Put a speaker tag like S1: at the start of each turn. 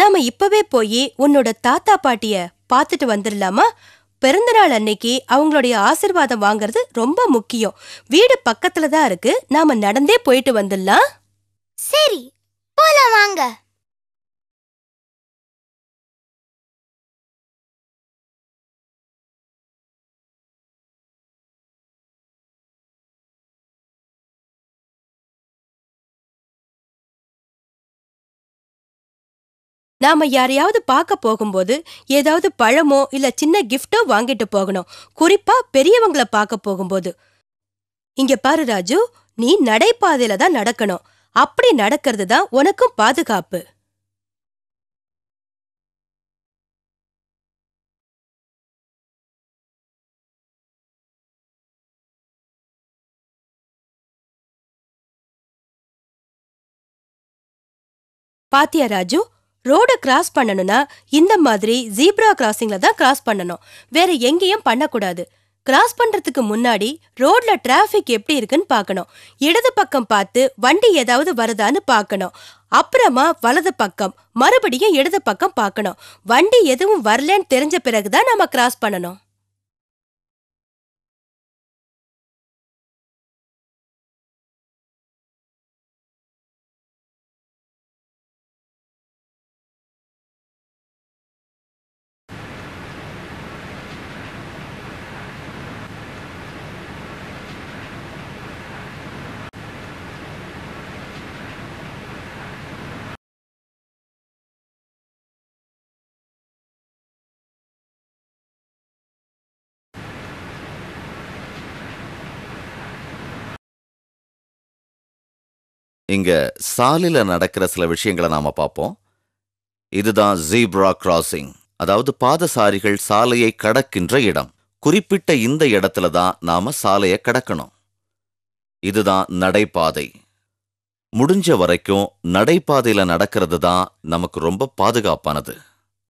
S1: நாம இப்பவே போய் உன்னோட தாத்தா பாட்டிய பார்த்துட்டு வந்துடலாமா பிறந்த நாள் அன்னைக்கு அவங்களுடைய ஆசிர்வாதம் வாங்குறது ரொம்ப முக்கியம் வீடு பக்கத்துல தான் இருக்கு நாம நடந்தே போயிட்டு வந்துடலாம் சரி போலாம் வாங்க நாம யாரையாவது பார்க்க போகும்போது ஏதாவது பழமோ இல்ல சின்ன கிஃப்டோ வாங்கிட்டு போகணும் குறிப்பா பெரியவங்கள பார்க்க போகும்போது இங்க பாரு ராஜு நீ நடைபாதையில தான் நடக்கணும் அப்படி நடக்கிறது தான் உனக்கும் பாதுகாப்பு
S2: பாத்தியா ராஜு
S1: ரோடை கிராஸ் பண்ணணும்னா இந்த மாதிரி ஜீப்ரா கிராசிங்கில் தான் கிராஸ் பண்ணணும் வேற எங்கேயும் பண்ணக்கூடாது கிராஸ் பண்ணுறதுக்கு முன்னாடி ரோட்ல டிராஃபிக் எப்படி இருக்குன்னு பார்க்கணும் இடது பக்கம் பார்த்து வண்டி ஏதாவது வருதான்னு பார்க்கணும் அப்புறமா வலது பக்கம் மறுபடியும் இடது பக்கம் பார்க்கணும் வண்டி எதுவும் வரலன்னு தெரிஞ்ச பிறகுதான் நம்ம கிராஸ் பண்ணணும்
S3: இங்க சாலில நடக்கிற சில விஷயங்களை நாம பார்ப்போம் இதுதான் ஜீப்ரா கிராசிங் அதாவது பாதசாரிகள் சாலையை கடக்கின்ற இடம் குறிப்பிட்ட இந்த இடத்துல தான் நாம சாலையை கடக்கணும் இதுதான் நடைபாதை முடிஞ்ச வரைக்கும் நடைபாதையில நடக்கிறது தான் நமக்கு ரொம்ப பாதுகாப்பானது